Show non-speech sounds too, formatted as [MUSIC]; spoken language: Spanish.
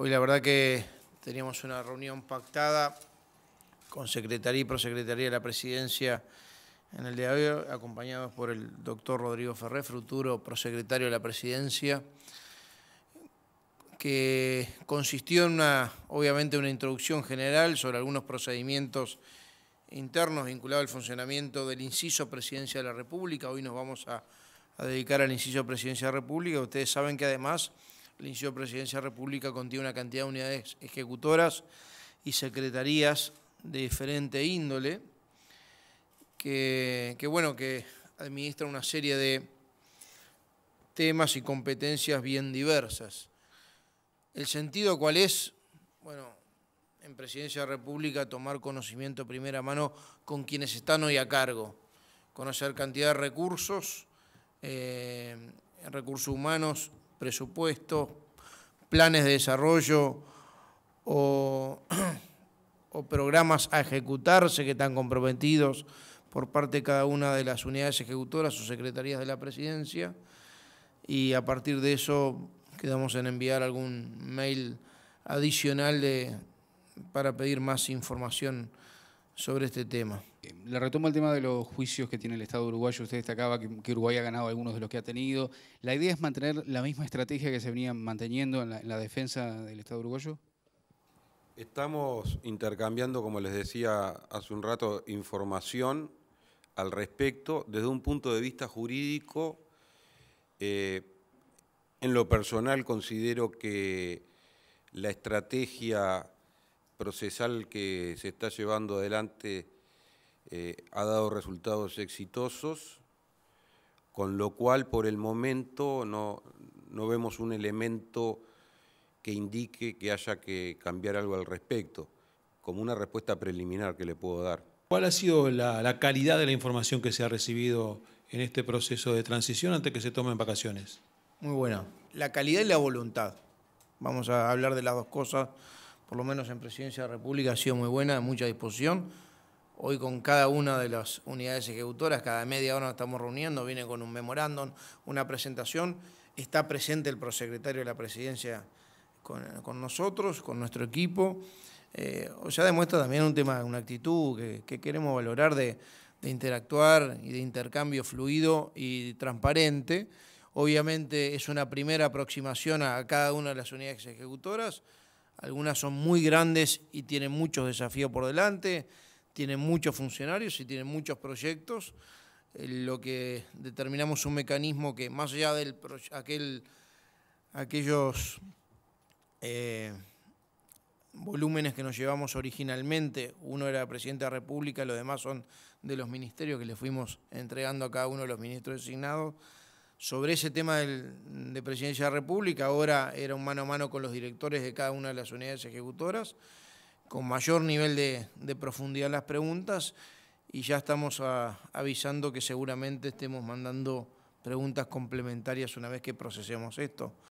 Hoy la verdad que teníamos una reunión pactada con Secretaría y Prosecretaría de la Presidencia en el día de hoy, acompañados por el doctor Rodrigo Ferré, futuro prosecretario de la Presidencia, que consistió en una, obviamente, una introducción general sobre algunos procedimientos internos vinculados al funcionamiento del inciso Presidencia de la República. Hoy nos vamos a, a dedicar al inciso Presidencia de la República. Ustedes saben que además el Instituto de Presidencia de la República contiene una cantidad de unidades ejecutoras y secretarías de diferente índole, que, bueno, que administra una serie de temas y competencias bien diversas. ¿El sentido cuál es? Bueno, en Presidencia de la República tomar conocimiento primera mano con quienes están hoy a cargo, conocer cantidad de recursos, eh, recursos humanos presupuestos, planes de desarrollo [CLEARS THROAT] o, programas a ejecutarse que están comprometidos por parte de cada una de las unidades ejecutoras o secretarías de la presidencia y a partir de eso quedamos en enviar algún mail adicional para pedir más información sobre este tema. Eh, le retomo el tema de los juicios que tiene el Estado uruguayo. Usted destacaba que, Uruguay ha ganado algunos de los que ha tenido. ¿La idea es mantener la misma estrategia que se venía manteniendo en la, defensa del Estado uruguayo? Estamos intercambiando, como les decía hace un rato, información al respecto desde un punto de vista jurídico. Eh, en lo personal considero que la estrategia procesal que se está llevando adelante eh, ha dado resultados exitosos, con lo cual por el momento no, no vemos un elemento que indique que haya que cambiar algo al respecto, como una respuesta preliminar que le puedo dar. ¿Cuál ha sido la, la calidad de la información que se ha recibido en este proceso de transición antes que se tomen vacaciones? Muy buena. La calidad y la voluntad. Vamos a hablar de las dos cosas por lo menos en Presidencia de la República, ha sido muy buena, de mucha disposición. Hoy con cada una de las unidades ejecutoras, cada media hora nos estamos reuniendo, viene con un memorándum, una presentación. Está presente el prosecretario de la presidencia con, nosotros, con nuestro equipo. Eh, o sea, demuestra también un tema, una actitud que, queremos valorar de, de, interactuar y de intercambio fluido y transparente. Obviamente es una primera aproximación a cada una de las unidades ejecutoras. Algunas son muy grandes y tienen muchos desafíos por delante, tienen muchos funcionarios y tienen muchos proyectos. Eh, lo que determinamos es un mecanismo que más allá de aquellos eh, volúmenes que nos llevamos originalmente, uno era presidente de la República, los demás son de los ministerios que le fuimos entregando a cada uno de los ministros designados sobre ese tema de Presidencia de la República, ahora era un mano a mano con los directores de cada una de las unidades ejecutoras, con mayor nivel de, profundidad las preguntas y ya estamos ah, avisando que seguramente estemos mandando preguntas complementarias una vez que procesemos esto.